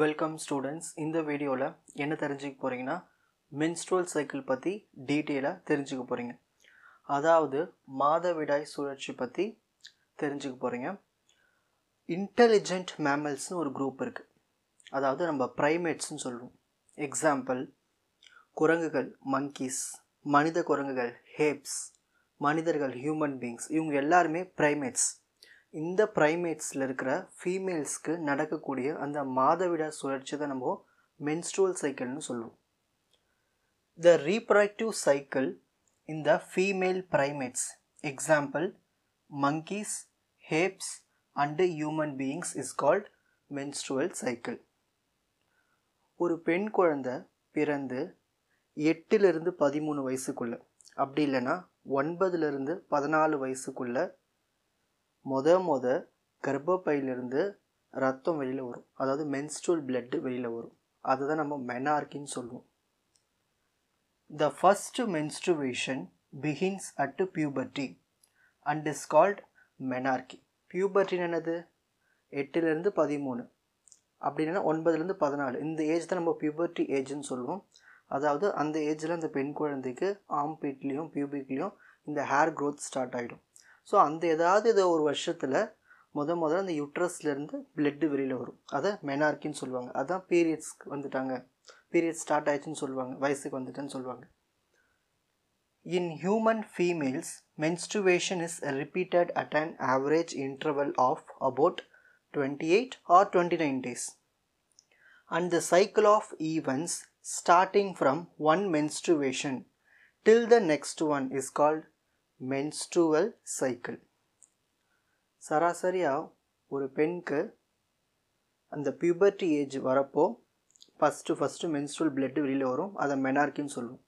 Welcome students இந்த வீடியோவில் என்ன தெரிஞ்சுக்க போகிறீங்கன்னா மென்ஸ்ட்ரோல் சைக்கிள் பற்றி டீட்டெயிலாக தெரிஞ்சுக்க போகிறீங்க அதாவது மாதவிடாய் சுழற்சி பற்றி தெரிஞ்சுக்க போகிறீங்க இன்டெலிஜென்ட் மேமல்ஸ்னு ஒரு குரூப் இருக்குது அதாவது நம்ம ப்ரைமேட்ஸ்னு சொல்லுவோம் எக்ஸாம்பிள் குரங்குகள் மங்கீஸ் மனித குரங்குகள் ஹேப்ஸ் மனிதர்கள் ஹியூமன் பீங்ஸ் இவங்க எல்லாருமே ப்ரைமேட்ஸ் இந்த ப்ரைமேட்ஸில் இருக்கிற ஃபீமேல்ஸ்க்கு நடக்கக்கூடிய அந்த மாதவிடா சுழற்சி தான் நம்ம மென்ஸ்ட்ரூவல் சைக்கிள்னு சொல்லுவோம் த ரீப்ரடக்டிவ் சைக்கிள் இந்த female primates example monkeys apes and human beings is called menstrual cycle ஒரு பெண் குழந்தை பிறந்து எட்டிலிருந்து பதிமூணு வயசுக்குள்ளே அப்படி இல்லைன்னா ஒன்பதுலேருந்து பதினாலு வயசுக்குள்ளே முத முத கர்ப்பப்பையிலிருந்து ரத்தம் வெளியில் வரும் அதாவது மென்ஸ்ட்ரூல் பிளட்டு வெளியில் வரும் அதை தான் நம்ம மெனார்கின்னு சொல்லுவோம் the first menstruation begins at puberty and is called menarche பியூபர்டின்னு என்னது எட்டுலேருந்து பதிமூணு அப்படின்னா ஒன்பதுலேருந்து பதினாலு இந்த ஏஜ் தான் நம்ம பியூபர்டி ஏஜ்னு சொல்லுவோம் அதாவது அந்த ஏஜில் அந்த பெண் குழந்தைக்கு ஆம்பீட்லேயும் பியூபிக்லேயும் இந்த ஹேர் க்ரோத் ஸ்டார்ட் ஆகிடும் ஸோ அந்த ஏதாவது ஏதோ ஒரு வருஷத்தில் முத முதல்ல அந்த யூட்ரஸ்லேருந்து பிளட்டு வெளியில் வரும் அதை மெனார்க்கின்னு சொல்லுவாங்க அதான் பீரியட்ஸ்க்கு வந்துட்டாங்க பீரியட் ஸ்டார்ட் ஆயிடுச்சுன்னு சொல்லுவாங்க வயசுக்கு வந்துட்டேன்னு சொல்லுவாங்க in human females menstruation is repeated at an average interval of about twenty eight or twenty nine days and the cycle of events starting from one menstruation till the next one is called menstrual cycle சராசரியாக ஒரு பெண்ணுக்கு அந்த puberty age வரப்போ first first menstrual blood வெளியில் வரும் அதை மெனார்க்கின்னு சொல்லுவோம்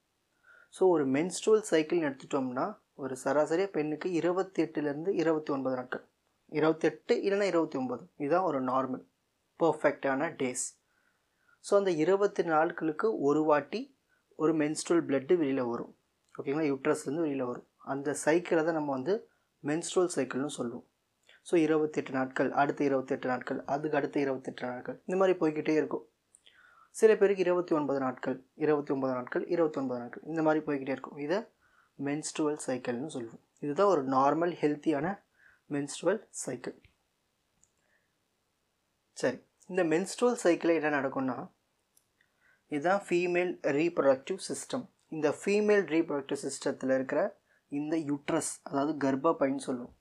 so ஒரு மென்ஸ்ட்ருவல் சைக்கிள்னு எடுத்துட்டோம்னா ஒரு சராசரியாக பெண்ணுக்கு இருபத்தெட்டுலேருந்து இருபத்தி ஒன்பது நாட்கள் இருபத்தெட்டு இல்லைன்னா இருபத்தி ஒம்பது இதுதான் ஒரு நார்மல் பர்ஃபெக்டான டேஸ் ஸோ அந்த இருபத்தி நாட்களுக்கு ஒரு வாட்டி ஒரு மென்ஸ்ட்ருவல் பிளட்டு வெளியில் வரும் ஓகேங்களா யூட்ரஸ்லேருந்து வெளியில் வரும் அந்த சைக்கிளை தான் நம்ம வந்து மென்ஸ்ட்ரோல் சைக்கிள்னு சொல்லுவோம் ஸோ இருபத்தெட்டு நாட்கள் அடுத்த இருபத்தெட்டு நாட்கள் அதுக்கு அடுத்த இருபத்தெட்டு நாட்கள் இந்த மாதிரி போய்கிட்டே இருக்கும் சில பேருக்கு இருபத்தி ஒன்பது நாட்கள் இருபத்தி ஒன்பது நாட்கள் இருபத்தி ஒன்பது நாட்கள் இந்த மாதிரி போய்கிட்டே இருக்கும் இதை மென்ஸ்ட்ருவல் சைக்கிள்னு சொல்லுவோம் இதுதான் ஒரு நார்மல் ஹெல்த்தியான மென்ஸ்ட்ருவல் சைக்கிள் சரி இந்த மென்ஸ்ட்ரோல் சைக்கிளில் என்ன நடக்கும்னா இதுதான் ஃபீமேல் ரீப்ரொடக்டிவ் சிஸ்டம் இந்த ஃபீமேல் ரீப்ரொடக்டிவ் சிஸ்டத்தில் இருக்கிற இந்த யுட்ரஸ் அதாவது கர்ப்பப்பைன்னு சொல்லுவோம்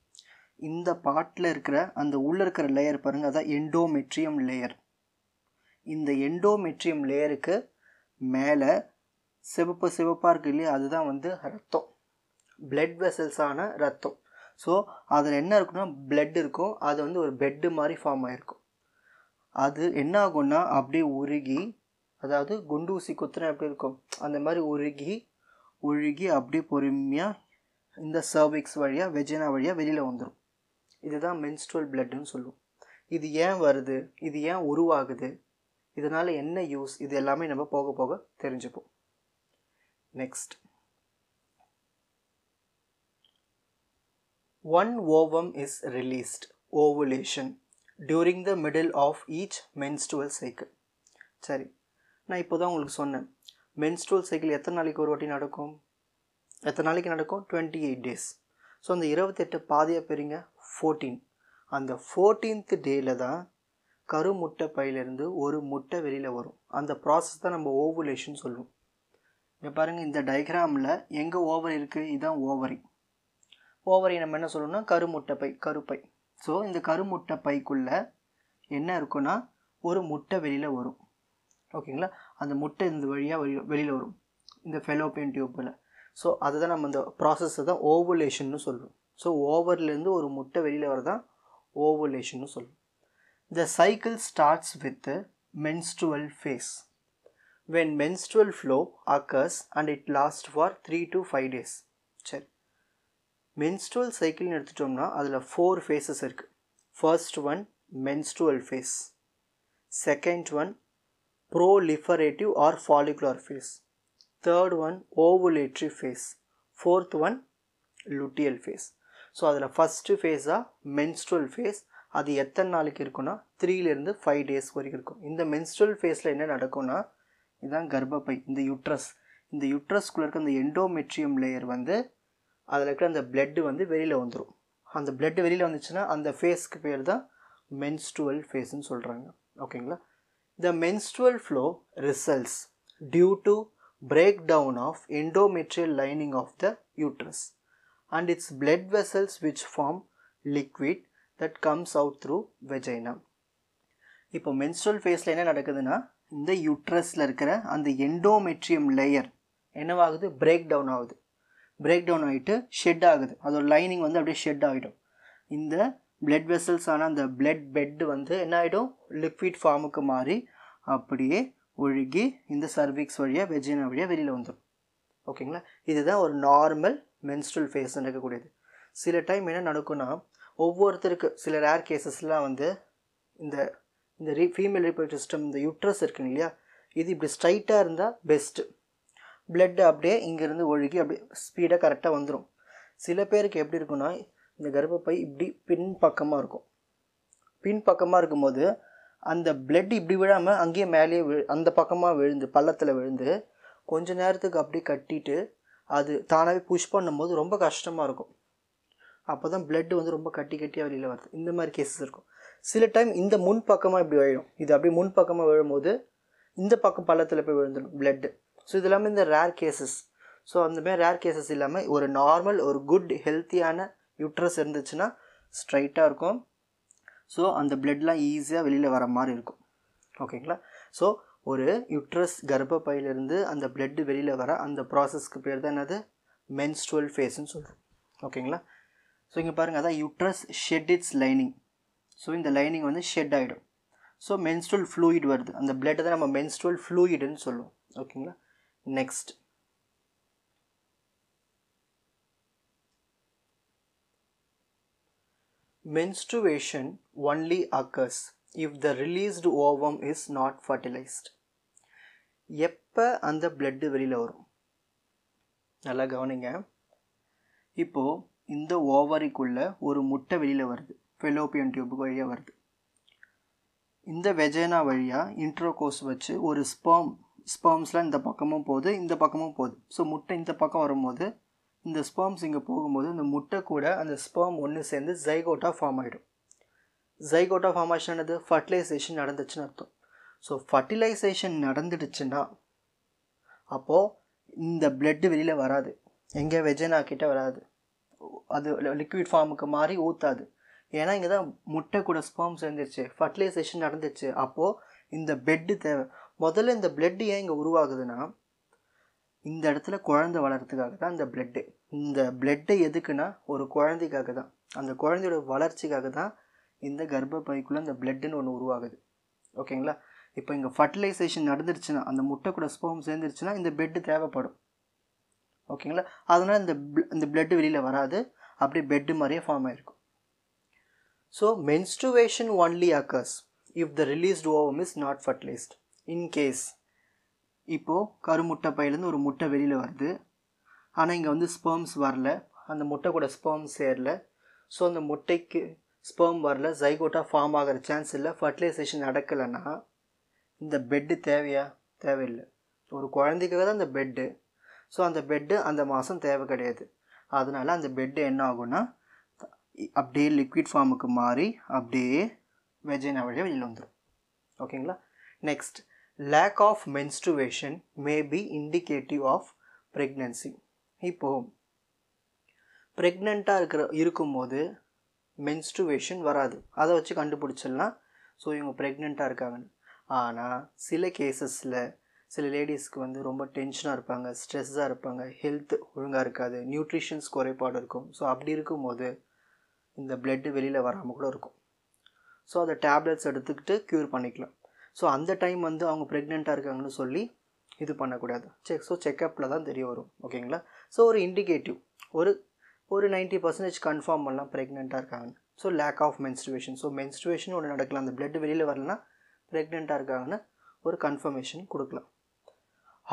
இந்த பாட்டில் இருக்கிற அந்த உள்ளே இருக்கிற லேயர் பாருங்கள் அதான் எண்டோமெட்ரியம் லேயர் இந்த எண்டோமெட்ரியம் லேயருக்கு மேலே சிவப்பு சிவப்பாக இருக்கு இல்லையா அதுதான் வந்து ரத்தம் பிளட் வெசல்ஸான ரத்தம் ஸோ அதில் என்ன இருக்குன்னா பிளட் இருக்கும் அது வந்து ஒரு பெட்டு மாதிரி ஃபார்ம் ஆகிருக்கும் அது என்ன ஆகும்னா அப்படியே உருகி அதாவது குண்டூசி குத்துனா எப்படி இருக்கும் அந்த மாதிரி உருகி உருகி அப்படியே பொறுமையாக இந்த சர்விக்ஸ் வழியாக வெஜினா வழியாக வெளியில் வந்துடும் இதுதான் மென்ஸ்ட்ரல் பிளட்டுன்னு சொல்லுவோம் இது ஏன் வருது இது ஏன் உருவாகுது இதனால் என்ன யூஸ் இது எல்லாமே நம்ம போக போக தெரிஞ்சுப்போம் next one ovum is released ovulation during the middle of each menstrual cycle சரி நான் இப்போ தான் உங்களுக்கு சொன்னேன் மென்ஸ்ட்ரல் சைக்கிள் எத்தனை நாளைக்கு ஒரு வாட்டி நடக்கும் எத்தனை நாளைக்கு நடக்கும் டுவெண்ட்டி எயிட் டேஸ் ஸோ அந்த இருபத்தெட்டு பாதியாக பெறுங்க ஃபோர்டீன் அந்த ஃபோர்டீன்த் டேயில் தான் கருமுட்டை பையிலேருந்து ஒரு முட்டை வெளியில் வரும் அந்த ப்ராசஸ் தான் நம்ம ஓவுலேஷன் சொல்லுவோம் இங்கே பாருங்கள் இந்த டயக்ராமில் எங்கே ஓவர் இருக்குது இதுதான் ஓவரி ஓவரி நம்ம என்ன சொல்லணும்னா கருமுட்டை பை கருப்பை ஸோ இந்த கருமுட்டை பைக்குள்ளே என்ன இருக்குன்னா ஒரு முட்டை வெளியில் வரும் ஓகேங்களா அந்த முட்டை இந்த வழியாக வெளியில் வரும் இந்த ஃபெலோபியன் டியூப்பில் ஸோ தான் நம்ம இந்த ப்ராசஸை தான் ஓவலேஷன்னு சொல்லுவோம் ஸோ ஓவர்லேருந்து ஒரு முட்டை வெளியில் வரதான் ஓவலேஷன்னு சொல்லுவோம் the cycle starts with menstrual phase when menstrual flow occurs and it last for three to five days சரி மென்ஸ்டுவல் சைக்கிள்னு எடுத்துட்டோம்னா அதில் ஃபோர் ஃபேஸஸ் இருக்குது first one menstrual phase second one proliferative or follicular phase third one ovulatory phase fourth one luteal phase so அதில் first ஃபேஸாக menstrual phase அது எத்தனை நாளைக்கு இருக்குன்னா த்ரீலேருந்து ஃபைவ் டேஸ் வரைக்கும் இருக்கும் இந்த மென்ஸ்ட்ரல் ஃபேஸில் என்ன நடக்கும்னா இதுதான் கர்ப்பப்பை இந்த யுட்ரஸ் இந்த யுட்ரஸ்குள்ளே இருக்க அந்த எண்டோமெட்ரியம் லேயர் வந்து அதில் இருக்கிற அந்த பிளட்டு வந்து வெளியில் வந்துடும் அந்த பிளட் வெளியில் வந்துச்சுன்னா அந்த ஃபேஸ்க்கு பேர் தான் மென்ஸ்ட்ரல் ஃபேஸ்ன்னு சொல்கிறாங்க ஓகேங்களா the menstrual flow results due to break breakdown of endometrial lining of the uterus and its blood vessels which form liquid that comes out through vagina இப்போ மென்ஸ்ட்ரல் ஃபேஸில் என்ன நடக்குதுன்னா இந்த யூட்ரஸில் இருக்கிற அந்த எண்டோமெட்ரியம் லேயர் என்னவாகுது பிரேக் டவுன் ஆகுது பிரேக் டவுன் ஆகிட்டு ஷெட் ஆகுது அதோட லைனிங் வந்து அப்படியே ஷெட் ஆகிடும் இந்த பிளட் வெசல்ஸான அந்த பிளட் பெட் வந்து என்ன ஆகிடும் லிக்விட் ஃபார்முக்கு மாறி அப்படியே ஒழுகி இந்த சர்விக்ஸ் வழியாக வெஜினா வழியாக வெளியில் வந்துடும் ஓகேங்களா இதுதான் ஒரு நார்மல் மென்ஸ்ட்ரல் ஃபேஸ் நடக்கக்கூடியது சில டைம் என்ன நடக்கும்னா ஒவ்வொருத்தருக்கு சில ரேர் கேசஸ்லாம் வந்து இந்த இந்த ரீ ஃபீமேல் ரீப்ரடக்டிவ் சிஸ்டம் இந்த யூட்ரஸ் இருக்குங்க இல்லையா இது இப்படி ஸ்ட்ரைட்டாக இருந்தால் பெஸ்ட்டு பிளட் அப்படியே இங்கேருந்து ஒழுகி அப்படியே ஸ்பீடாக கரெக்டாக வந்துடும் சில பேருக்கு எப்படி இருக்குன்னா இந்த கர்ப்பப்பை இப்படி பின் பக்கமாக இருக்கும் பின் பக்கமாக இருக்கும்போது அந்த பிளட் இப்படி விழாமல் அங்கேயே மேலேயே விழு அந்த பக்கமாக விழுந்து பள்ளத்தில் விழுந்து கொஞ்ச நேரத்துக்கு அப்படியே கட்டிட்டு அது தானாகவே புஷ் பண்ணும்போது ரொம்ப கஷ்டமாக இருக்கும் அப்போ தான் பிளட்டு வந்து ரொம்ப கட்டி கட்டியாக வெளியில் வருது இந்த மாதிரி கேசஸ் இருக்கும் சில டைம் இந்த முன் பக்கமாக இப்படி விழும் இது அப்படியே முன் பக்கமாக விழும்போது இந்த பக்கம் பள்ளத்தில் போய் விழுந்துடும் பிளட்டு ஸோ இது இல்லாமல் இந்த ரேர் கேசஸ் ஸோ அந்த மாதிரி ரேர் கேசஸ் இல்லாமல் ஒரு நார்மல் ஒரு குட் ஹெல்த்தியான யூட்ரஸ் இருந்துச்சுன்னா ஸ்ட்ரைட்டாக இருக்கும் ஸோ அந்த பிளட்லாம் ஈஸியாக வெளியில் வர மாதிரி இருக்கும் ஓகேங்களா ஸோ ஒரு யுட்ரஸ் கர்ப்பப்பையிலேருந்து அந்த பிளட்டு வெளியில் வர அந்த ப்ராசஸ்க்கு பேர் தான் என்னது மென்ஸ்ட்ரல் ஃபேஸ்ன்னு சொல்கிறோம் ஓகேங்களா ஸோ இங்கே பாருங்கள் அதான் uterus shed its lining so இந்த லைனிங் வந்து ஷெட் ஆகிடும் ஸோ மென்ஸ்ட்ரல் ஃப்ளூயிட் வருது அந்த பிளட்டை தான் நம்ம மென்ஸ்ட்ரல் ஃப்ளூயிடுன்னு சொல்லுவோம் ஓகேங்களா next Menstruation only occurs if the released ovum is not fertilized. எப்போ அந்த பிளட்டு வெளியில் வரும் நல்லா கவனிங்க இப்போது இந்த ஓவரிக்குள்ளே ஒரு முட்டை வெளியில் வருது ஃபெலோபியன் டியூபுக்கு வழியாக வருது இந்த வெஜேனா வழியாக இன்ட்ரோகோஸ் வச்சு ஒரு ஸ்பேம் ஸ்பேம்ஸ்லாம் இந்த பக்கமும் போகுது இந்த பக்கமும் போகுது ஸோ முட்டை இந்த பக்கம் வரும்போது இந்த ஸ்பேம்ஸ் இங்கே போகும்போது இந்த முட்டை கூட அந்த ஸ்பேம் ஒன்று சேர்ந்து ஜைகோட்டா ஃபார்ம் ஆகிடும் ஜைகோட்டா ஃபார்ம் என்னது ஃபர்டிலைசேஷன் நடந்துச்சுன்னு அர்த்தம் ஸோ ஃபர்டிலைசேஷன் நடந்துடுச்சுன்னா அப்போது இந்த பிளட்டு வெளியில் வராது எங்கே வெஜனா கிட்டே வராது அது லிக்விட் ஃபார்முக்கு மாறி ஊற்றாது ஏன்னா இங்கே தான் முட்டை கூட ஸ்பேம் சேர்ந்துருச்சு ஃபர்டிலைசேஷன் நடந்துச்சு அப்போது இந்த பெட்டு தேவை முதல்ல இந்த பிளட்டு ஏன் இங்கே உருவாகுதுன்னா இந்த இடத்துல குழந்தை வளர்கிறதுக்காக தான் இந்த பிளட்டு இந்த பிளட்டு எதுக்குன்னா ஒரு குழந்தைக்காக தான் அந்த குழந்தையோட வளர்ச்சிக்காக தான் இந்த கர்ப்பப்பைக்குள்ளே அந்த பிளட்டுன்னு ஒன்று உருவாகுது ஓகேங்களா இப்போ இங்கே ஃபர்டிலைசேஷன் நடந்துருச்சுன்னா அந்த முட்டை கூட ஸ்போம் சேர்ந்துருச்சுன்னா இந்த பெட்டு தேவைப்படும் ஓகேங்களா அதனால் இந்த இந்த பிளட்டு வெளியில் வராது அப்படியே பெட்டு மாதிரியே ஃபார்ம் ஆகிருக்கும் so menstruation only occurs if the released ovum is not fertilised in case இப்போது கருமுட்டை பையிலேருந்து ஒரு முட்டை வெளியில் வருது ஆனால் இங்கே வந்து ஸ்பேம்ஸ் வரல அந்த முட்டை கூட ஸ்பேம் சேரல ஸோ அந்த முட்டைக்கு ஸ்பேம் வரல ஜைகோட்டாக ஃபார்ம் ஆகிற சான்ஸ் இல்லை ஃபர்டிலைசேஷன் நடக்கலைன்னா இந்த பெட்டு தேவையா தேவையில்லை ஒரு குழந்தைக்காக தான் அந்த பெட்டு ஸோ அந்த பெட்டு அந்த மாதம் தேவை கிடையாது அதனால் அந்த பெட்டு என்ன ஆகும்னா அப்படியே லிக்விட் ஃபார்முக்கு மாறி அப்படியே வெஜைனா வழியாக வெளியில் வந்துடும் ஓகேங்களா next lack of menstruation may be indicative of pregnancy இப்போது ப்ரெக்னெண்ட்டாக இருக்கிற இருக்கும்போது மென்ஸ்ட்ருவேஷன் வராது அதை வச்சு கண்டுபிடிச்சிடலாம் ஸோ இவங்க ப்ரெக்னெண்ட்டாக இருக்காங்கன்னு ஆனால் சில கேசஸில் சில லேடிஸ்க்கு வந்து ரொம்ப டென்ஷனாக இருப்பாங்க ஸ்ட்ரெஸ்ஸாக இருப்பாங்க ஹெல்த் ஒழுங்காக இருக்காது நியூட்ரிஷன்ஸ் குறைபாடு இருக்கும் ஸோ அப்படி இருக்கும்போது இந்த பிளட்டு வெளியில் வராமல் கூட இருக்கும் ஸோ அதை டேப்லெட்ஸ் எடுத்துக்கிட்டு க்யூர் பண்ணிக்கலாம் ஸோ அந்த டைம் வந்து அவங்க ப்ரெக்னெண்ட்டாக இருக்காங்கன்னு சொல்லி இது பண்ணக்கூடாது செக் ஸோ செக்கப்பில் தான் தெரிய வரும் ஓகேங்களா ஸோ ஒரு இண்டிகேட்டிவ் ஒரு ஒரு நைன்ட்டி பர்சன்டேஜ் கன்ஃபார்ம் பண்ணலாம் ப்ரெக்னெண்ட்டாக இருக்காங்கன்னு so lack of menstruation so menstruation ஒன்று நடக்கலாம் அந்த பிளட் வெளியில் வரலனா ப்ரெக்னெண்ட்டாக இருக்காங்கன்னு ஒரு கன்ஃபர்மேஷன் கொடுக்கலாம்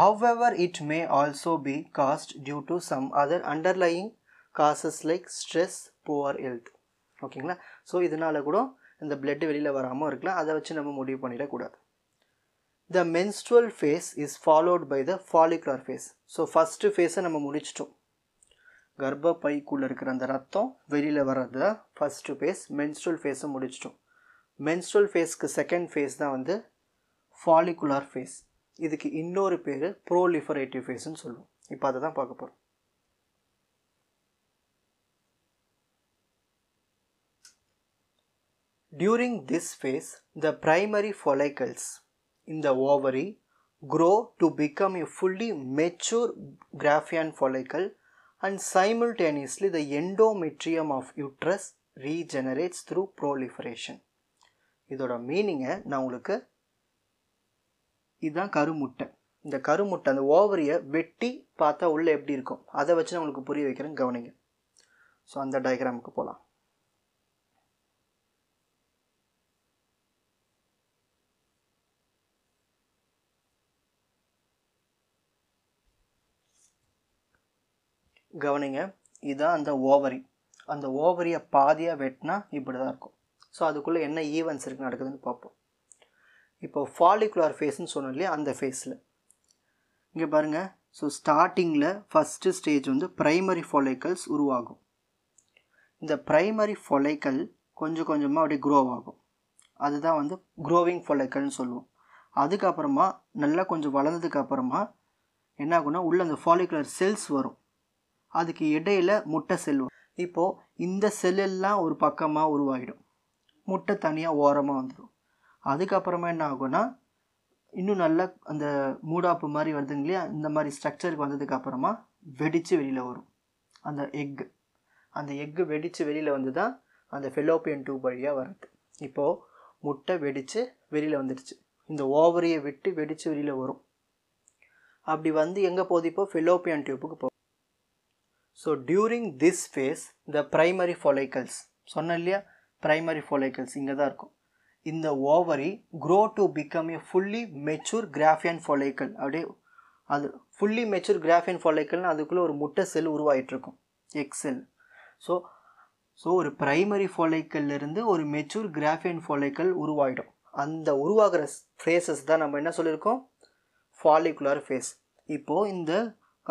however it may also be caused due to some other underlying causes like stress poor health ஓகேங்களா ஸோ இதனால் கூட இந்த பிளட்டு வெளியில் வராமல் இருக்கலாம் அதை வச்சு நம்ம முடிவு பண்ணிடக்கூடாது the menstrual phase is followed by the follicular phase so first ஃபேஸை நம்ம முடிச்சிட்டோம் கர்ப்பப்பைக்குள்ளே இருக்கிற அந்த ரத்தம் வெளியில் வர்றது தான் ஃபஸ்ட்டு ஃபேஸ் மென்ஸ்ட்ரல் ஃபேஸை முடிச்சிட்டோம் மென்ஸ்ட்ரல் ஃபேஸ்க்கு செகண்ட் ஃபேஸ் தான் வந்து ஃபாலிகுலர் ஃபேஸ் இதுக்கு இன்னொரு பேர் ப்ரோலிஃபரேட்டிவ் ஃபேஸ்ன்னு சொல்லுவோம் இப்போ அதை தான் பார்க்க போகிறோம் During this phase, the primary follicles in the ovary grow to become a fully mature graphene follicle and simultaneously the endometrium of uterus regenerates through proliferation இதோட மீனிங்கை நான் உங்களுக்கு இதுதான் கருமுட்டை இந்த கருமுட்டை அந்த ஓவரியை வெட்டி பார்த்தா உள்ளே எப்படி இருக்கும் அதை வச்சு நான் உங்களுக்கு புரிய வைக்கிறேன் கவனிங்க ஸோ அந்த டயக்ராமுக்கு போகலாம் கவனிங்க இதுதான் அந்த ஓவரி அந்த ஓவரியை பாதியாக வெட்டினா இப்படி தான் இருக்கும் ஸோ அதுக்குள்ளே என்ன ஈவெண்ட்ஸ் இருக்குது நடக்குதுன்னு பார்ப்போம் இப்போ ஃபாலிகுலர் ஃபேஸ்ன்னு சொன்னோம் இல்லையா அந்த ஃபேஸில் இங்கே பாருங்கள் ஸோ ஸ்டார்டிங்கில் ஃபஸ்ட்டு ஸ்டேஜ் வந்து ப்ரைமரி ஃபொலைக்கல்ஸ் உருவாகும் இந்த ப்ரைமரி ஃபொலைக்கல் கொஞ்சம் கொஞ்சமாக அப்படியே க்ரோ ஆகும் அதுதான் வந்து க்ரோவிங் ஃபொலைக்கல்னு சொல்லுவோம் அதுக்கப்புறமா நல்லா கொஞ்சம் வளர்ந்ததுக்கப்புறமா என்ன ஆகும்னா உள்ளே அந்த ஃபாலிகுலர் செல்ஸ் வரும் அதுக்கு இடையில் முட்டை செல் இப்போது இந்த செல்லெல்லாம் ஒரு பக்கமாக உருவாகிடும் முட்டை தனியாக ஓரமாக வந்துடும் அதுக்கப்புறமா என்ன ஆகும்னா இன்னும் நல்லா அந்த மூடாப்பு மாதிரி வருதுங்க இல்லையா இந்த மாதிரி ஸ்ட்ரக்சருக்கு வந்ததுக்கு அப்புறமா வெடித்து வெளியில் வரும் அந்த எக்கு அந்த எக்கு வெடித்து வெளியில் வந்து தான் அந்த ஃபெலோப்பியன் டூப் வழியாக வருது இப்போது முட்டை வெடித்து வெளியில் வந்துடுச்சு இந்த ஓவரியை விட்டு வெடித்து வெளியில் வரும் அப்படி வந்து எங்கே போகுது இப்போ ஃபெலோப்பியன் டியூப்புக்கு போகும் so during this phase the primary follicles சொன்னேன் இல்லையா ப்ரைமரி ஃபொலைக்கல்ஸ் இங்கே தான் இருக்கும் இந்த ovary grow to become a fully mature Graafian follicle அப்படியே அது ஃபுல்லி மெச்சூர் கிராஃபியன் ஃபொலைக்கல்னு அதுக்குள்ளே ஒரு முட்டை செல் உருவாகிட்டுருக்கும் எக்ஸெல் ஸோ ஸோ ஒரு ப்ரைமரி ஃபொலைக்கல்லிருந்து ஒரு மெச்சூர் கிராஃபியன் ஃபொலைக்கல் உருவாகிடும் அந்த உருவாகிற ஃபேஸஸ் தான் நம்ம என்ன சொல்லியிருக்கோம் ஃபாலிகுலர் ஃபேஸ் இப்போது இந்த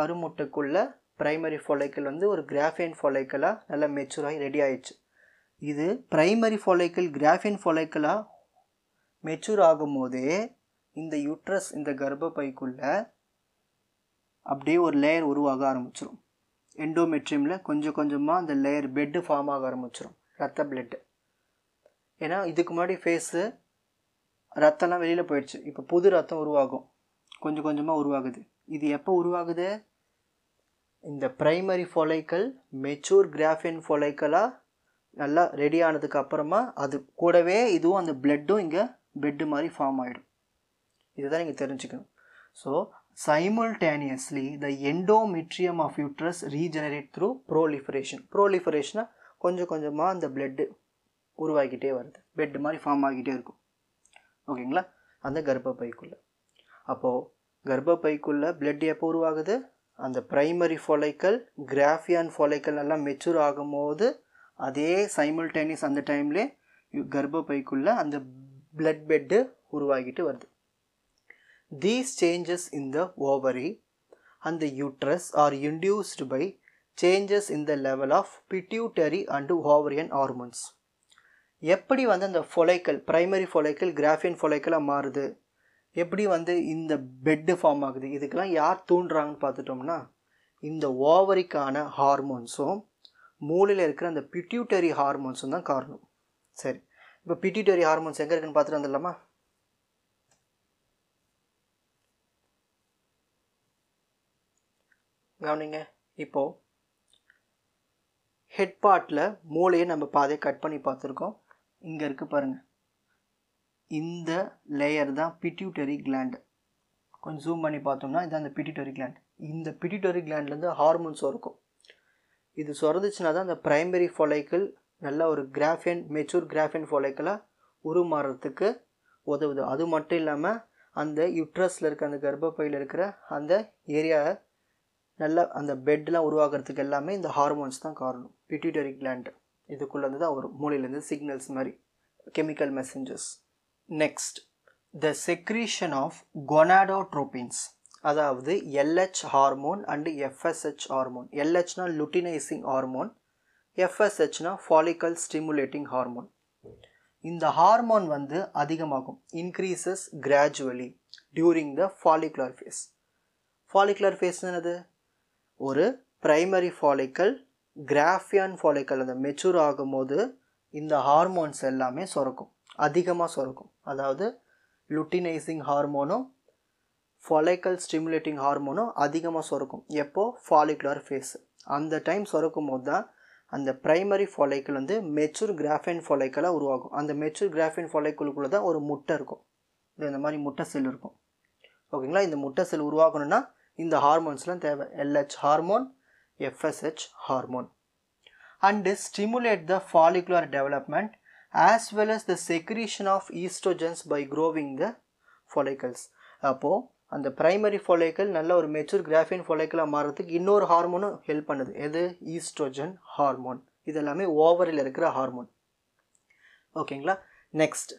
கருமுட்டைக்குள்ளே ப்ரைமரி ஃபாலைக்கிள் வந்து ஒரு கிராஃபின் ஃபாலைக்கிளாக நல்லா மெச்சூர் ஆகி ரெடி ஆயிடுச்சு இது ப்ரைமரி ஃபாலைக்கிள் கிராஃபின் ஃபோலைக்கலாக மெச்சூர் ஆகும் போதே இந்த யூட்ரஸ் இந்த கர்ப்பப்பைக்குள்ளே அப்படியே ஒரு லேயர் உருவாக ஆரம்பிச்சிடும் எண்டோமெட்ரியமில் கொஞ்சம் கொஞ்சமாக அந்த லேயர் பெட்டு ஃபார்ம் ஆக ஆரம்பிச்சிடும் ரத்த பிளட்டு ஏன்னா இதுக்கு முன்னாடி ஃபேஸு ரத்தம்லாம் வெளியில் போயிடுச்சு இப்போ புது ரத்தம் உருவாகும் கொஞ்சம் கொஞ்சமாக உருவாகுது இது எப்போ உருவாகுது இந்த ப்ரைமரி ஃபொலைக்கல் மெச்சூர் கிராஃபின் ஃபொலைக்கலாக நல்லா ரெடி ஆனதுக்கு அப்புறமா அது கூடவே இதுவும் அந்த பிளட்டும் இங்கே பெட்டு மாதிரி ஃபார்ம் ஆகிடும் இதுதான் நீங்கள் தெரிஞ்சுக்கணும் so simultaneously the endometrium of uterus regenerate through proliferation ப்ரோலிஃபரேஷனாக கொஞ்சம் கொஞ்சமாக அந்த பிளட்டு உருவாகிக்கிட்டே வருது பெட்டு மாதிரி ஃபார்ம் ஆகிக்கிட்டே இருக்கும் ஓகேங்களா அந்த கர்ப்பப்பைக்குள்ளே அப்போது கர்ப்பப்பைக்குள்ளே பிளட் எப்போ உருவாகுது அந்த ப்ரைமரி ஃபொலைக்கல் கிராஃபியான் ஃபொலைக்கல் எல்லாம் மெச்சூர் ஆகும்போது அதே சைமல்டேனியஸ் அந்த டைம்லே கர்ப்பப்பைக்குள்ளே அந்த பிளட் பெட்டு உருவாகிட்டு வருது these changes in the ovary அந்த uterus are induced by changes in the level of pituitary and ovarian hormones எப்படி வந்து அந்த ஃபொலைக்கல் ப்ரைமரி ஃபொலைக்கல் கிராஃபியன் ஃபொலைக்கலாக மாறுது எப்படி வந்து இந்த பெட்டு ஃபார்ம் ஆகுது இதுக்கெல்லாம் யார் தூண்டுறாங்கன்னு பார்த்துட்டோம்னா இந்த ஓவரிக்கான ஹார்மோன்ஸும் மூளையில் இருக்கிற அந்த பிட்யூட்டரி ஹார்மோன்ஸும் தான் காரணம் சரி இப்போ பிட்யூட்டரி ஹார்மோன்ஸ் எங்கே இருக்குன்னு பார்த்துட்டு வந்துடலாமா கவனிங்க இப்போது ஹெட் மூளையை நம்ம பாதையை கட் பண்ணி பார்த்துருக்கோம் இங்கே இருக்குது பாருங்கள் இந்த லேயர் தான் பிட்யூட்டரி கிளாண்ட் கொஞ்சம் ஜூம் பண்ணி பார்த்தோம்னா இது அந்த பிட்யூட்டரி கிளாண்ட் இந்த பிட்யூட்டரி கிளாண்ட்லேருந்து ஹார்மோன்ஸ் இருக்கும் இது சுரந்துச்சுனா தான் அந்த ப்ரைமரி ஃபொலைக்கிள் நல்ல ஒரு கிராஃபியன் மெச்சூர் கிராஃபியன் ஃபொலைக்கிளாக உருமாறுறதுக்கு உதவுது அது மட்டும் இல்லாமல் அந்த யுட்ரஸில் இருக்க அந்த கர்ப்பப்பையில் இருக்கிற அந்த ஏரியாவை நல்ல அந்த பெட்லாம் உருவாகிறதுக்கு எல்லாமே இந்த ஹார்மோன்ஸ் தான் காரணம் பிட்யூட்டரி கிளாண்ட் இதுக்குள்ளேருந்து தான் ஒரு மூலையிலேருந்து சிக்னல்ஸ் மாதிரி chemical messengers next the secretion of gonadotropins அதாவது LH hormone and FSH hormone எல்ஹெச்னா லுட்டினைசிங் ஹார்மோன் எஃப்எஸ்ஹெச்னா ஃபாலிக்கல் ஸ்டிமுலேட்டிங் ஹார்மோன் இந்த ஹார்மோன் வந்து அதிகமாகும் increases gradually during the follicular phase follicular phase என்னது ஒரு ப்ரைமரி ஃபாலிக்கல் கிராஃபியான் ஃபாலிக்கல் அந்த மெச்சூர் ஆகும்போது இந்த ஹார்மோன்ஸ் எல்லாமே சுரக்கும் அதிகமாக சுரக்கும் அதாவது லுட்டினைசிங் ஹார்மோனும் ஃபொலைக்கல் ஸ்டிமுலேட்டிங் ஹார்மோனும் அதிகமாக சுரக்கும் எப்போது ஃபாலிகுலர் ஃபேஸ் அந்த டைம் சுரக்கும் போது தான் அந்த ப்ரைமரி ஃபாலைக்கிள் வந்து மெச்சூர் கிராஃபைன் ஃபாலைக்கலாக உருவாகும் அந்த மெச்சூர் கிராஃபைன் ஃபாலைக்கிளுக்குள்ளே தான் ஒரு முட்டை இருக்கும் இந்த மாதிரி முட்டை செல் இருக்கும் ஓகேங்களா இந்த முட்டை செல் உருவாகணும்னா இந்த ஹார்மோன்ஸ்லாம் தேவை LH hormone FSH hormone and stimulate the follicular development as well as the secretion of estrogens by growing the follicles அப்போது அந்த ப்ரைமரி follicle நல்ல ஒரு மெச்சூர் கிராஃபின் follicle மாறதுக்கு இன்னொரு ஹார்மோனும் ஹெல்ப் பண்ணுது எது estrogen ஹார்மோன் இதெல்லாமே ஓவரில் இருக்கிற ஹார்மோன் ஓகேங்களா next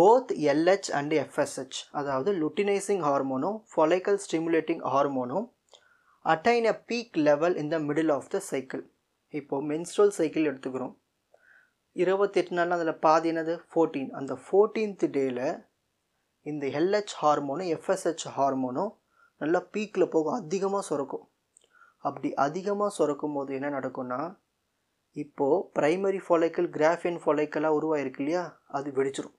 both LH and FSH அதாவது luteinizing ஹார்மோனும் ஃபொலைக்கல் ஸ்டிமுலேட்டிங் ஹார்மோனும் attain a peak level in the middle of the cycle இப்போ menstrual சைக்கிள் எடுத்துக்கிறோம் இருபத்தெட்டு நாளில் அதில் பாதி என்னது ஃபோர்டீன் அந்த ஃபோர்டீன்த் டேயில் இந்த எல்ஹெச் ஹார்மோனும் எஃப்எஸ்ஹெச் ஹார்மோனும் நல்லா பீக்கில் போகும் அதிகமாக சுரக்கும் அப்படி அதிகமாக சுரக்கும் போது என்ன நடக்கும்னா இப்போது ப்ரைமரி ஃபொலைக்கல் கிராஃபியன் ஃபொலைக்கலாக உருவாயிருக்கு இல்லையா அது வெடிச்சிடும்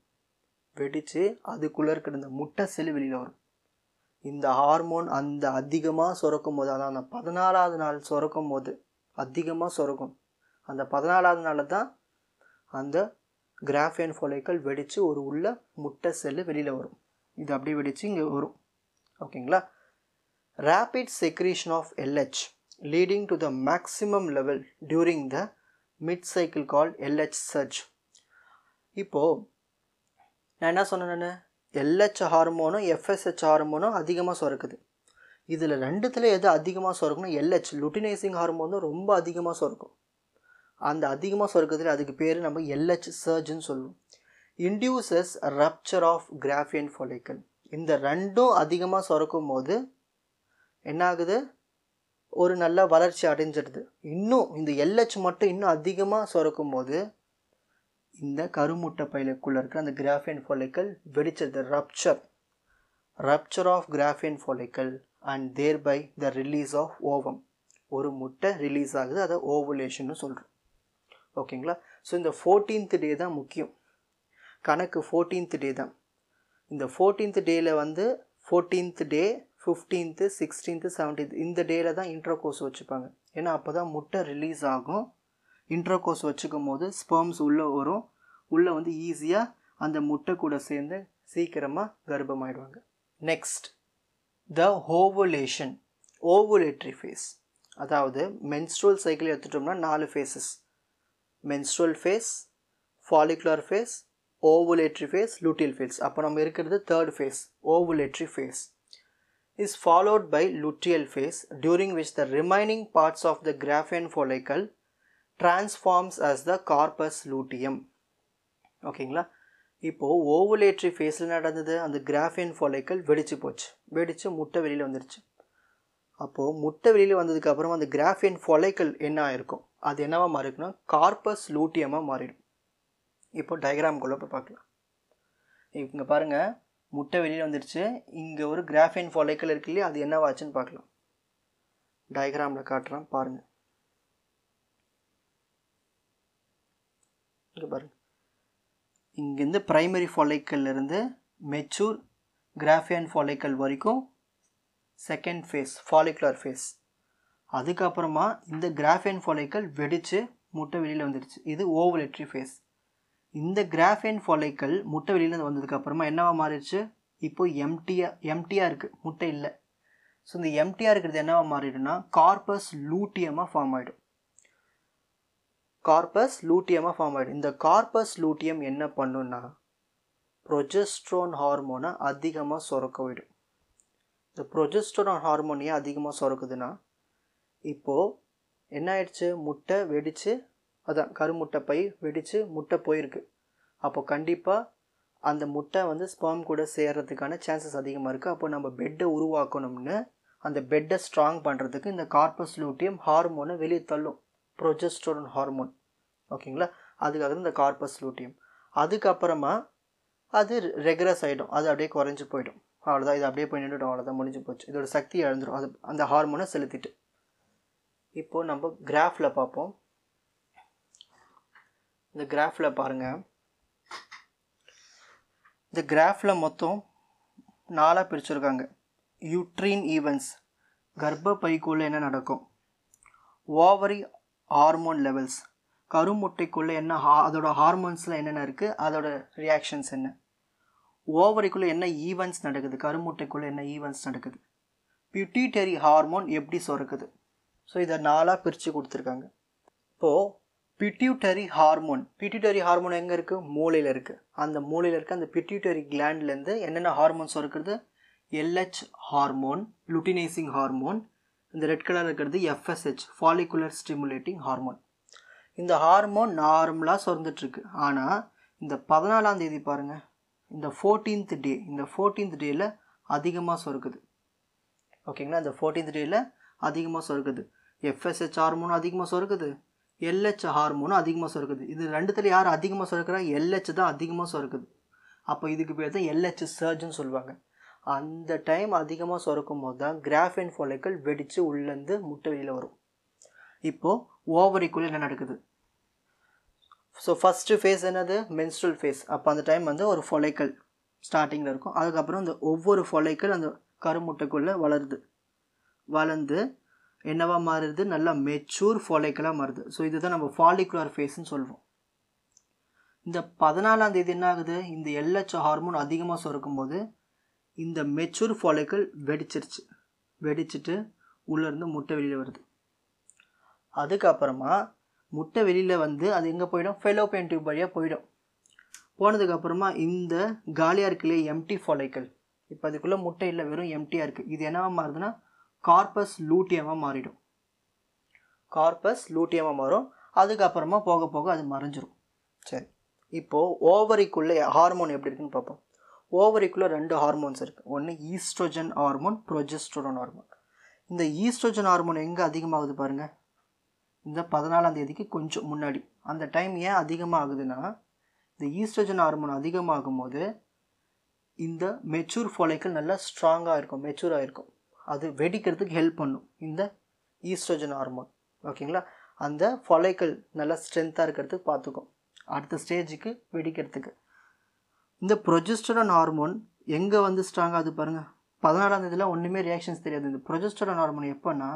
வெடித்து அதுக்குள்ளே இருக்கிற இந்த முட்டை செல் வெளியில் வரும் இந்த ஹார்மோன் அந்த அதிகமாக சுரக்கும் போது அதான் அந்த பதினாலாவது நாள் சுரக்கும் போது அதிகமாக சுரக்கும் அந்த பதினாலாவது நாளில் தான் அந்த கிராஃபியன் ஃபொலைக்கள் வெடித்து ஒரு உள்ள முட்டை செல்லு வெளியில் வரும் இது அப்படியே வெடித்து இங்கே வரும் ஓகேங்களா rapid secretion of LH leading to the maximum level during the mid cycle call LH surge இப்போது நான் என்ன சொன்னேன் எல்ஹெச் ஹார்மோனும் எஃப்எஸ்ஹெச் ஹார்மோனும் அதிகமாக சுரக்குது இதில் ரெண்டுத்தில் எது அதிகமாக சுரக்கணும் எல்ஹெச் லுட்டினைசிங் ஹார்மோன் தான் ரொம்ப அதிகமாக சுரக்கும் அந்த அதிகமாக சுரக்கிறதுல அதுக்கு பேர் நம்ம எல்ஹெச் சர்ஜுன்னு சொல்லுவோம் induces rupture of Graafian follicle இந்த ரெண்டும் அதிகமாக சுரக்கும் போது என்ன ஆகுது ஒரு நல்ல வளர்ச்சி அடைஞ்சிடுது இன்னும் இந்த எல்ஹெச் மட்டும் இன்னும் அதிகமாக சுரக்கும் போது இந்த கருமுட்டை பயிலுக்குள்ளே இருக்கிற அந்த கிராஃபியன் ஃபொலிக்கல் வெடிச்சிருது rupture rupture of Graafian follicle and thereby the release of ovum ஒரு முட்டை ரிலீஸ் ஆகுது அதை ஓவுலேஷன்னு சொல்கிறோம் ஓகேங்களா ஸோ இந்த ஃபோர்டீன்த் டே தான் முக்கியம் கணக்கு ஃபோர்டீன்த் டே தான் இந்த ஃபோர்டீன்த் டேயில் வந்து fourteenth day fifteenth sixteenth seventeenth இந்த டேயில் தான் இன்ட்ரோ கோர்ஸ் வச்சுப்பாங்க ஏன்னா அப்போ தான் முட்டை ரிலீஸ் ஆகும் இன்ட்ரோ கோர்ஸ் வச்சுக்கும் போது ஸ்பெர்ம்ஸ் உள்ளே வரும் உள்ளே வந்து ஈஸியாக அந்த முட்டை கூட சேர்ந்து சீக்கிரமாக கர்ப்பமாயிடுவாங்க next the ovulation ovulatory phase அதாவது மென்ஸ்ட்ரோல் சைக்கிள் எடுத்துட்டோம்னா நாலு phases menstrual phase follicular phase ovulatory phase luteal phase அப்போ நம்ம இருக்கிறது third phase ovulatory phase is followed by luteal phase during which the remaining parts of the graphene follicle transforms as the corpus luteum ஓகேங்களா இப்போது ஓவுலேட்ரி ஃபேஸில் நடந்தது அந்த கிராஃபின் ஃபொலைக்கல் வெடிச்சு போச்சு வெடித்து முட்டை வெளியில் வந்துருச்சு அப்போது முட்டை வெளியில் வந்ததுக்கப்புறம் அந்த கிராஃபின் ஃபொலைக்கல் என்ன ஆயிருக்கும் அது என்னவாக மாறி இருக்குன்னா கார்பஸ் லூட்டியமாக மாறிடும் இப்போ டயக்ராம்குள்ளே போய் பார்க்கலாம் இங்கே பாருங்கள் முட்டை வெளியில் வந்துடுச்சு இங்கே ஒரு கிராஃபின் ஃபாலைக்கல் இருக்கு இல்லையா அது என்னவாச்சுன்னு பார்க்கலாம் டயக்ராமில் காட்டுறேன் பாருங்கள் இங்கே பாருங்கள் இங்கேருந்து ப்ரைமரி ஃபாலைக்கல்லேருந்து மெச்சூர் கிராஃபியன் ஃபாலைக்கல் வரைக்கும் செகண்ட் ஃபேஸ் ஃபாலிகுலர் ஃபேஸ் அதுக்கப்புறமா இந்த கிராஃபேன் ஃபாலைக்கள் வெடித்து முட்டை வெளியில் வந்துடுச்சு இது ஓவலெட்ரி ஃபேஸ் இந்த கிராஃபேன் ஃபாலைக்கள் முட்டை வெளியில் வந்ததுக்கப்புறமா என்னவா மாறிடுச்சு இப்போது எம்டியாக எம்டியாக இருக்குது முட்டை இல்லை ஸோ இந்த எம்டியாக இருக்கிறது என்னவா மாறிடும்னா கார்பஸ் லூட்டியமாக ஃபார்ம் ஆகிடும் கார்பஸ் லூட்டியமாக ஃபார்ம் ஆகிடும் இந்த கார்பஸ் லூட்டியம் என்ன பண்ணுன்னா ப்ரொஜெஸ்ட்ரோன் ஹார்மோனை அதிகமாக சுரக்க விடும் இந்த ப்ரொஜெஸ்ட்ரோன் ஹார்மோனியை அதிகமாக சுரக்குதுன்னா இப்போது என்ன ஆயிடுச்சு முட்டை வெடித்து அதான் கருமுட்டை பை வெடித்து முட்டை போயிருக்கு அப்போ கண்டிப்பாக அந்த முட்டை வந்து ஸ்பேம் கூட சேர்கிறதுக்கான சான்சஸ் அதிகமாக இருக்குது அப்போ நம்ம பெட்டை உருவாக்கணும்னு அந்த பெட்டை ஸ்ட்ராங் பண்ணுறதுக்கு இந்த கார்பஸ் லூட்டியம் ஹார்மோனை வெளியே தள்ளும் ப்ரொஜஸ்டோரன் ஹார்மோன் ஓகேங்களா அதுக்காக இந்த கார்பஸ் லூட்டியம் அதுக்கப்புறமா அது ரெகுரஸ் ஆகிடும் அது அப்படியே குறைஞ்சி போயிடும் அவ்வளோதான் இது அப்படியே போய் நின்றுடும் அவ்வளோதான் முடிஞ்சு போச்சு இதோட சக்தி இழந்துடும் அது அந்த ஹார்மோனை செலுத்திட்டு இப்போது நம்ம கிராஃபில் பார்ப்போம் இந்த கிராஃபில் பாருங்கள் இந்த கிராஃபில் மொத்தம் நாலாக பிரிச்சுருக்காங்க யூட்ரீன் ஈவெண்ட்ஸ் கர்ப்பப்பைக்குள்ளே என்ன நடக்கும் ஓவரி ஹார்மோன் லெவல்ஸ் கருமுட்டைக்குள்ளே என்ன ஹா அதோட ஹார்மோன்ஸில் என்னென்ன இருக்குது அதோட ரியாக்ஷன்ஸ் என்ன ஓவரிக்குள்ளே என்ன ஈவெண்ட்ஸ் நடக்குது கருமுட்டைக்குள்ளே என்ன ஈவெண்ட்ஸ் நடக்குது பியூட்டிட்டரி ஹார்மோன் எப்படி சுரக்குது ஸோ இதை நாலாக பிரித்து கொடுத்துருக்காங்க இப்போது பிட்யூட்டரி ஹார்மோன் பிட்யூட்டரி ஹார்மோன் எங்கே இருக்குது மூளையில் இருக்குது அந்த மூளையில் இருக்க அந்த பிட்யூட்டரி கிளாண்ட்லேருந்து என்னென்ன ஹார்மோன்ஸ் இருக்கிறது எல்ஹெச் ஹார்மோன் லுட்டினைசிங் ஹார்மோன் இந்த ரெட் கலர் இருக்கிறது எஃப்எஸ்ஹெச் ஃபாலிகுலர் ஸ்டிமுலேட்டிங் ஹார்மோன் இந்த ஹார்மோன் நார்மலாக சுரந்துட்டுருக்கு ஆனால் இந்த பதினாலாம் தேதி பாருங்கள் இந்த ஃபோர்டீன்த் டே இந்த ஃபோர்டீன்த் டேயில் அதிகமாக சொருக்குது ஓகேங்களா இந்த ஃபோர்டீன்த் டேயில் அதிகமாக சொருக்குது எஃப்எஸ்ஹெச் ஹார்மோனும் அதிகமாக சுரக்குது எல்ஹெச் ஹார்மோனும் அதிகமாக சுரக்குது இது ரெண்டுத்தில் யார் அதிகமாக சுரக்கிறா எல்ஹெச் தான் அதிகமாக சுரக்குது அப்போ இதுக்கு பேர் தான் எல்ஹெச் சர்ஜுன்னு சொல்லுவாங்க அந்த டைம் அதிகமாக சுரக்கும் போது தான் கிராஃபின் ஃபோலைக்கள் வெடித்து உள்ளேருந்து முட்டை வெளியில் வரும் இப்போது ஓவரிக்குள்ளே என்ன நடக்குது ஸோ ஃபஸ்ட்டு ஃபேஸ் என்னது மென்ஸ்ட்ரல் ஃபேஸ் அப்போ அந்த டைம் வந்து ஒரு ஃபொலைக்கல் ஸ்டார்டிங்கில் இருக்கும் அதுக்கப்புறம் அந்த ஒவ்வொரு ஃபொலைக்கல் அந்த கருமுட்டைக்குள்ளே வளருது வளர்ந்து என்னவாக மாறுது நல்லா மெச்சூர் ஃபாலிக்கலாக மாறுது ஸோ இதுதான் நம்ம ஃபாலிகுலர் ஃபேஸ்ன்னு சொல்லுவோம் இந்த பதினாலாம் தேதி என்ன ஆகுது இந்த எல்லச்ச ஹார்மோன் அதிகமாக சுரக்கும் போது இந்த மெச்சூர் ஃபாலிக்கல் வெடிச்சிருச்சு வெடிச்சிட்டு உள்ளேருந்து முட்டை வெளியில் வருது அதுக்கப்புறமா முட்டை வெளியில் வந்து அது எங்கே போயிடும் ஃபெலோபேன் டியூப் வழியாக போயிடும் போனதுக்கப்புறமா இந்த காலியாக இருக்குல்லையே எம்டி ஃபாலைக்கல் இப்போ அதுக்குள்ளே முட்டை இல்லை வெறும் எம்டியாக இருக்குது இது என்னவா மாறுதுன்னா கார்பஸ் லூட்டியமாக மாறிடும் கார்பஸ் லூட்டியமாக மாறும் அதுக்கப்புறமா போக போக அது மறைஞ்சிரும் சரி இப்போது ஓவரிக்குள்ளே ஹார்மோன் எப்படி இருக்குன்னு பார்ப்போம் ஓவரிக்குள்ளே ரெண்டு ஹார்மோன்ஸ் இருக்குது ஒன்று ஈஸ்ட்ரோஜன் ஹார்மோன் ப்ரொஜெஸ்ட்ரோன் ஹார்மோன் இந்த ஈஸ்ட்ரோஜன் ஹார்மோன் எங்கே அதிகமாகுது பாருங்கள் இந்த பதினாலாம் தேதிக்கு கொஞ்சம் முன்னாடி அந்த டைம் ஏன் அதிகமாகுதுன்னா இந்த ஈஸ்ட்ரோஜன் ஹார்மோன் அதிகமாகும் போது இந்த மெச்சூர் ஃபோலைக்கள் நல்லா ஸ்ட்ராங்காக இருக்கும் மெச்சூராக இருக்கும் அது வெடிக்கிறதுக்கு ஹெல்ப் பண்ணும் இந்த ஈஸ்ட்ரோஜன் ஹார்மோன் ஓகேங்களா அந்த ஃபொலைக்கள் நல்லா ஸ்ட்ரென்த்தாக இருக்கிறதுக்கு பார்த்துக்கும் அடுத்த ஸ்டேஜுக்கு வெடிக்கிறதுக்கு இந்த ப்ரொஜிஸ்டரன் ஹார்மோன் எங்கே வந்து ஸ்ட்ராங்காக அது பாருங்கள் பதினாறாம் தேதியில் ஒன்றுமே ரியாக்ஷன்ஸ் தெரியாது இந்த ப்ரொஜிஸ்டரன் ஹார்மோன் எப்போன்னா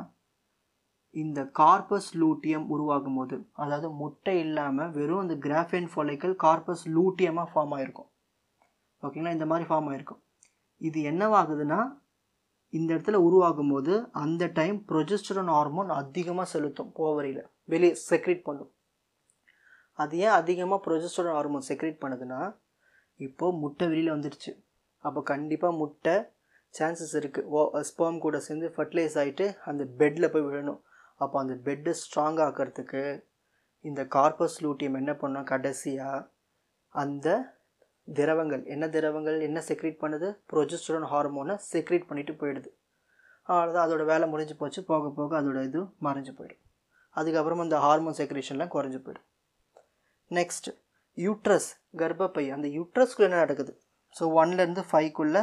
இந்த கார்பஸ் லூட்டியம் உருவாகும் போது அதாவது முட்டை இல்லாமல் வெறும் அந்த கிராஃபைன் ஃபொலைக்கள் கார்பஸ் லூட்டியமாக ஃபார்ம் ஆகிருக்கும் ஓகேங்களா இந்த மாதிரி ஃபார்ம் ஆகிருக்கும் இது என்னவாகுதுன்னா இந்த இடத்துல உருவாகும் போது அந்த டைம் ப்ரொஜெஸ்டரன் ஹார்மோன் அதிகமாக செலுத்தும் ஓவரியில் வெளியே செக்ரேட் பண்ணும் அது ஏன் அதிகமாக ப்ரொஜெஸ்டரன் ஹார்மோன் செக்ரேட் பண்ணுதுன்னா இப்போது முட்டை வெளியில் வந்துடுச்சு அப்போ கண்டிப்பாக முட்டை சான்சஸ் இருக்குது ஓ ஸ்பேம் கூட சேர்ந்து ஃபர்டிலைஸ் ஆகிட்டு அந்த பெட்டில் போய் விழணும் அப்போ அந்த பெட்டை ஸ்ட்ராங் ஆக்கிறதுக்கு இந்த கார்பஸ் லூட்டியம் என்ன பண்ணோம் கடைசியாக அந்த திரவங்கள் என்ன திரவங்கள் என்ன செக்ரீட் பண்ணுது ப்ரொஜெஸ்டரோன் ஹார்மோனை செக்ரீட் பண்ணிட்டு போயிடுது அவ்வளோதான் அதோட வேலை முடிஞ்சு போச்சு போக போக அதோட இது மறைஞ்சு போயிடும் அதுக்கப்புறம் அந்த ஹார்மோன் செக்ரேஷன்லாம் குறைஞ்சி போயிடும் நெக்ஸ்ட் யூட்ரஸ் கர்ப்பப்பை அந்த யூட்ரஸ்க்குள்ளே என்ன நடக்குது ஸோ ஒன்லேருந்து ஃபைவ்க்குள்ளே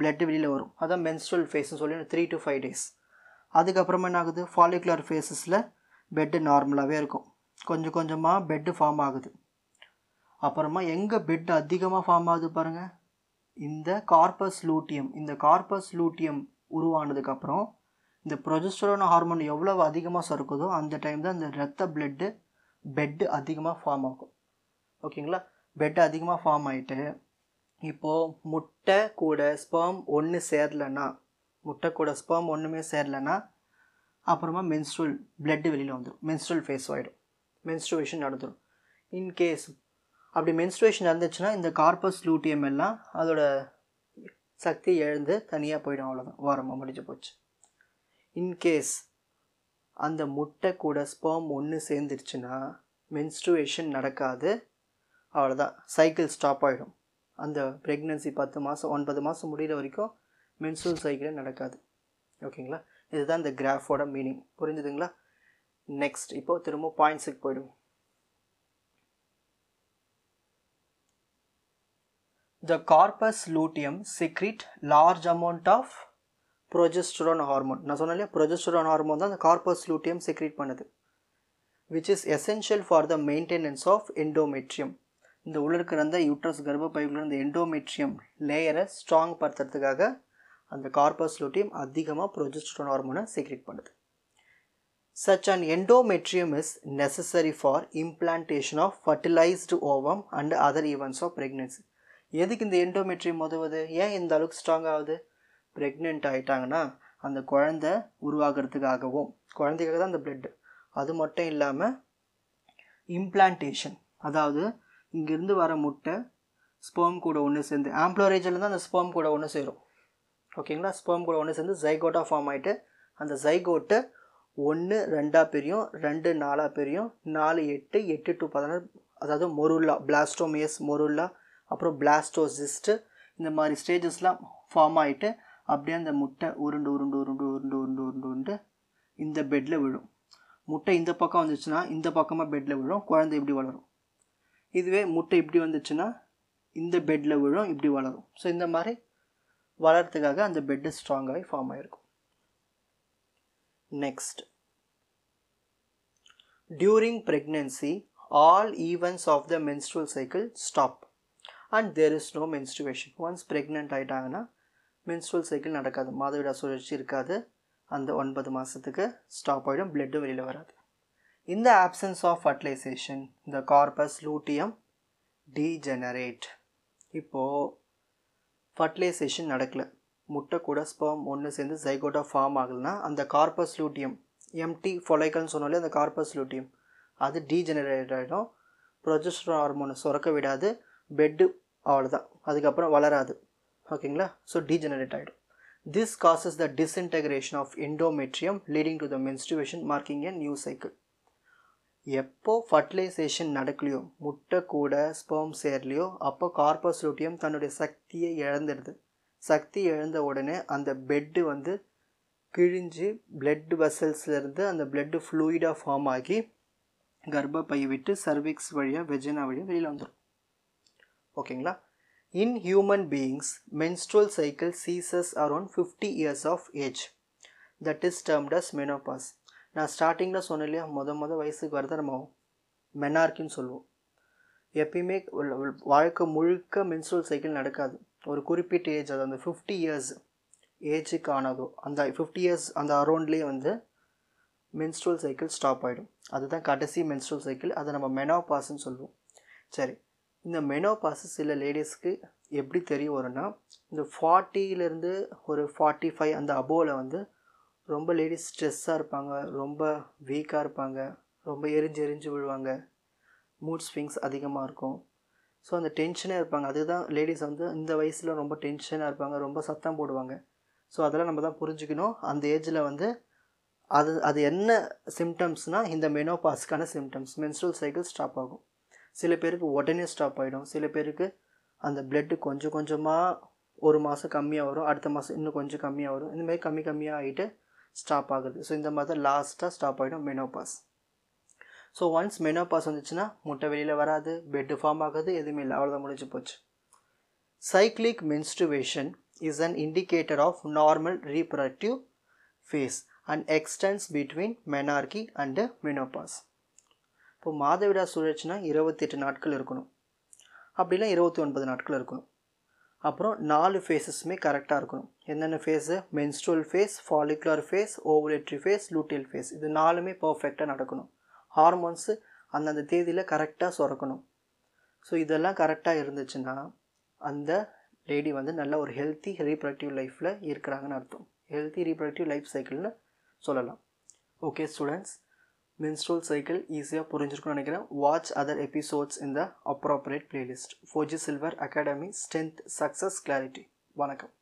பிளட்டு வெளியில் வரும் அதான் மென்ஸ்ட்ரல் ஃபேஸ்ன்னு சொல்லி த்ரீ டு ஃபைவ் டேஸ் அதுக்கப்புறமா என்ன ஆகுது ஃபாலிகுலர் ஃபேஸஸில் பெட்டு நார்மலாகவே இருக்கும் கொஞ்சம் கொஞ்சமாக பெட்டு ஃபார்ம் ஆகுது அப்புறமா எங்கே பெட் அதிகமாக ஃபார்ம் ஆகுது பாருங்கள் இந்த கார்பஸ் லூட்டியம் இந்த கார்பஸ் லூட்டியம் உருவானதுக்கப்புறம் இந்த ப்ரொஜெஸ்டரோன ஹார்மோன் எவ்வளவு அதிகமாக சுரக்குதோ அந்த டைம் தான் இந்த ரத்த பிளட்டு பெட்டு அதிகமாக ஃபார்ம் ஆகும் ஓகேங்களா பெட் அதிகமாக ஃபார்ம் ஆகிட்டு இப்போது முட்டை கூட ஸ்பேம் ஒன்று சேரலைன்னா முட்டை கூட ஸ்பேம் ஒன்றுமே சேரலைன்னா அப்புறமா மென்ஸ்ட்ரல் பிளட்டு வெளியில் வந்துடும் மென்ஸ்ட்ரல் ஃபேஸ் ஆகிடும் மென்ஸ்ட்ரேஷன் நடந்துடும் இன்கேஸ் அப்படி மென்ஸ்ட்ரேஷன் இருந்துச்சுன்னா இந்த கார்பஸ் லூட்டியம் எல்லாம் அதோட சக்தி எழுந்து தனியாக போயிடும் அவ்வளோதான் ஓரமாக முடிஞ்சு போச்சு இன்கேஸ் அந்த முட்டை கூட ஸ்பேம் ஒன்று சேர்ந்துருச்சுன்னா மென்ஸ்ட்ரேஷன் நடக்காது அவ்வளோதான் சைக்கிள் ஸ்டாப் ஆகிடும் அந்த ப்ரெக்னன்சி பத்து மாதம் ஒன்பது மாதம் முடிகிற வரைக்கும் மென்சூல் சைக்கிளே நடக்காது ஓகேங்களா இதுதான் இந்த கிராஃபோட மீனிங் புரிஞ்சுதுங்களா நெக்ஸ்ட் இப்போது திரும்ப பாயிண்ட்ஸுக்கு போய்டும் The corpus luteum secrete large amount of progesterone hormone. நான் சொன்னலே progesterone hormone தான் corpus luteum secrete பண்ணுது which is essential for the maintenance of endometrium. இந்த உள்ளிருக்கிற அந்த யூட்ரஸ் கர்ப்பப்பைக்குள்ள இந்த எண்டோமெட்ரியம் லேயரை ஸ்ட்ராங் படுத்துறதுக்காக அந்த கார்பஸ் லூட்டியம் அதிகமாக ப்ரொஜெஸ்ட்ரோன் ஹார்மோனை சீக்ரெட் பண்ணுது such and endometrium is necessary for implantation of fertilised ovum and other events of pregnancy எதுக்கு இந்த எண்டோமெட்ரி உதவுது ஏன் இந்த அளவுக்கு ஸ்ட்ராங் ஆகுது ப்ரெக்னென்ட் ஆகிட்டாங்கன்னா அந்த குழந்த உருவாகிறதுக்காகவும் குழந்தைக்காக தான் அந்த பிளட்டு அது மட்டும் இல்லாமல் இம்ப்ளான்டேஷன் அதாவது இங்கேருந்து வர முட்டை ஸ்போம் கூட ஒன்று சேர்ந்து ஆம்ப்ளோரேஜில் தான் அந்த ஸ்போம் கூட ஒன்று சேரும் ஓகேங்களா ஸ்போம் கூட ஒன்று சேர்ந்து ஜைகோட்டாக ஃபார்ம் ஆகிட்டு அந்த ஜைகோட்டு ஒன்று ரெண்டாக பெரியும் ரெண்டு நாலாக பெரியும் நாலு எட்டு எட்டு டு பதினாறு அதாவது மொருல்லா பிளாஸ்டோமியஸ் மொருல்லா அப்புறம் பிளாஸ்டோசிஸ்ட்டு இந்த மாதிரி ஸ்டேஜஸ்லாம் ஃபார்ம் ஆகிட்டு அப்படியே அந்த முட்டை உருண்டு உருண்டு உருண்டு உருண்டு உருண்டு உருண்டு உருண்டு இந்த பெட்டில் விழும் முட்டை இந்த பக்கம் வந்துச்சுன்னா இந்த பக்கமாக பெட்டில் விழும் குழந்தை இப்படி வளரும் இதுவே முட்டை இப்படி வந்துச்சுன்னா இந்த பெட்டில் விழும் இப்படி வளரும் ஸோ இந்த மாதிரி வளர்கிறதுக்காக அந்த பெட்டு ஸ்ட்ராங்காகவே ஃபார்ம் ஆகிருக்கும் next during pregnancy all events of the menstrual cycle stop and there is no menstruation once pregnant ஆகிட்டாங்கன்னா மென்ஸ்ட்ரல் சைக்கிள் நடக்காது மாதவிடா சுழற்சி இருக்காது அந்த ஒன்பது மாதத்துக்கு ஸ்டாப் ஆகிடும் பிளட்டும் வெளியில் வராது இந்த ஆப்சன்ஸ் ஆஃப் ஃபர்டிலைசேஷன் இந்த கார்பஸ் லூட்டியம் டீஜெனரேட் இப்போது ஃபர்டிலைசேஷன் நடக்கலை முட்டை கூட ஸ்பெர்ம் ஒன்று சேர்ந்து ஜைகோட்டா ஃபார்ம் ஆகலைன்னா அந்த கார்பஸ் லூட்டியம் எம்டி ஃபொலைக்கல்னு சொன்னாலே அந்த கார்பஸ் லூட்டியம் அது டீஜெனரேட் ஆகிடும் ப்ரொஜெஸ்ட்ரான் ஹார்மோனை சுரக்க விடாது பெட்டு அவ்வளோதான் அதுக்கப்புறம் வளராது ஓகேங்களா ஸோ டீஜெனரேட் ஆகிடும் this causes the disintegration of endometrium leading to the menstruation marking a new cycle எப்போ ஃபர்டிலைசேஷன் நடக்கலையோ முட்டை கூட ஸ்பேம் சேரலையோ அப்போ கார்பஸ் ரூட்டியம் தன்னுடைய சக்தியை இழந்துடுது சக்தி இழந்த உடனே அந்த பெட்டு வந்து கிழிஞ்சு பிளட் வெசல்ஸ்லேருந்து அந்த பிளட்டு ஃப்ளூயிடாக ஃபார்ம் ஆகி கர்ப்பை விட்டு சர்விக்ஸ் வழியாக வெஜினா வழியாக வெளியில் வந்துடும் ஓகேங்களா in human beings menstrual cycle ceases around fifty years of age that is termed as menopause நான் ஸ்டார்டிங்கில் சொன்னேன் இல்லையா மொத மொதல் வயசுக்கு வரத நம்ம மெனார்க்குன்னு சொல்லுவோம் எப்பயுமே வாழ்க்கை முழுக்க மென்ஸ்ட்ரல் சைக்கிள் நடக்காது ஒரு குறிப்பிட்ட ஏஜ் அது அந்த ஃபிஃப்டி இயர்ஸ் ஏஜுக்கு ஆனதோ அந்த ஃபிஃப்டி இயர்ஸ் அந்த அரௌண்ட்லேயே வந்து மென்ஸ்ட்ரல் சைக்கிள் ஸ்டாப் ஆகிடும் அதுதான் கடைசி மென்ஸ்ட்ரல் சைக்கிள் அதை நம்ம மெனோபாஸ்ன்னு சொல்லுவோம் சரி இந்த மெனோபாஸ் சில லேடிஸ்க்கு எப்படி தெரிய வரும்னா இந்த ஃபார்ட்டியிலேருந்து ஒரு ஃபார்ட்டி ஃபைவ் அந்த அபோவில் வந்து ரொம்ப லேடிஸ் ஸ்ட்ரெஸ்ஸாக இருப்பாங்க ரொம்ப வீக்காக இருப்பாங்க ரொம்ப எரிஞ்சு எரிஞ்சு விழுவாங்க மூட் ஸ்விங்ஸ் அதிகமாக இருக்கும் ஸோ அந்த டென்ஷனே இருப்பாங்க அதுதான் லேடிஸ் வந்து இந்த வயசில் ரொம்ப டென்ஷனாக இருப்பாங்க ரொம்ப சத்தம் போடுவாங்க ஸோ அதெல்லாம் நம்ம தான் புரிஞ்சுக்கணும் அந்த ஏஜில் வந்து அது அது என்ன சிம்டம்ஸ்னால் இந்த மெனோபாஸ்க்கான சிம்டம்ஸ் மென்ஸ்ட்ரல் சைக்கிள் ஸ்டாப் ஆகும் சில பேருக்கு உடனே ஸ்டாப் ஆகிடும் சில பேருக்கு அந்த பிளட்டு கொஞ்சம் கொஞ்சமாக ஒரு மாதம் கம்மியாக வரும் அடுத்த மாதம் இன்னும் கொஞ்சம் கம்மியாக வரும் இந்தமாதிரி கம்மி கம்மியாக ஆகிட்டு ஸ்டாப் ஆகுது ஸோ இந்த மாதிரி தான் லாஸ்ட்டாக ஸ்டாப் ஆகிடும் மெனோபாஸ் ஸோ ஒன்ஸ் மெனோபாஸ் வந்துச்சுன்னா முட்டை வெளியில் வராது பெட்டு ஃபார்ம் ஆகுது எதுவுமே இல்லை அவ்வளோதான் முடிஞ்சு போச்சு cyclic menstruation is an indicator of normal reproductive phase and extends between menarche and menopause இப்போ மாதவிடா சுழற்சினா இருபத்தெட்டு நாட்கள் இருக்கணும் அப்படிலாம் இருபத்தி ஒன்பது நாட்கள் இருக்கணும் அப்புறம் நாலு ஃபேஸஸுமே கரெக்டாக இருக்கணும் என்னென்ன phase menstrual phase follicular phase ovulatory phase luteal phase இது நாலுமே பர்ஃபெக்டாக நடக்கணும் ஹார்மோன்ஸு அந்தந்த தேதியில் கரெக்டாக சுரக்கணும் ஸோ இதெல்லாம் கரெக்டாக இருந்துச்சுன்னா அந்த லேடி வந்து நல்ல ஒரு ஹெல்த்தி ரீப்ரடக்டிவ் லைஃப்பில் இருக்கிறாங்கன்னு அர்த்தம் ஹெல்த்தி ரீப்ரடக்டிவ் லைஃப் சைக்கிள்னு சொல்லலாம் ஓகே ஸ்டூடெண்ட்ஸ் menstrual cycle easiயாக புரிஞ்சிருக்கும்னு நினைக்கிறேன் watch other episodes in the appropriate playlist Fauji Silver Academy strength success clarity வணக்கம்